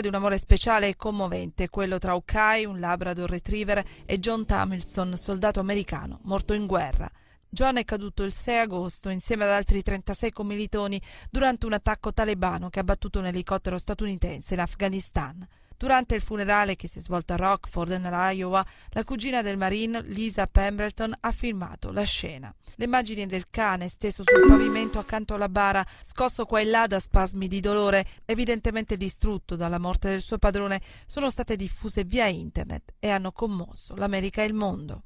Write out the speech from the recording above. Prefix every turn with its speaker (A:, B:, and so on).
A: di un amore speciale e commovente, quello tra Ukai, un Labrador Retriever, e John Tamilson, soldato americano morto in guerra. John è caduto il 6 agosto insieme ad altri 36 commilitoni durante un attacco talebano che ha battuto un elicottero statunitense in Afghanistan. Durante il funerale che si è svolto a Rockford, nell'Iowa, la cugina del marine, Lisa Pemberton, ha filmato la scena. Le immagini del cane steso sul pavimento accanto alla bara, scosso qua e là da spasmi di dolore, evidentemente distrutto dalla morte del suo padrone, sono state diffuse via internet e hanno commosso l'America e il mondo.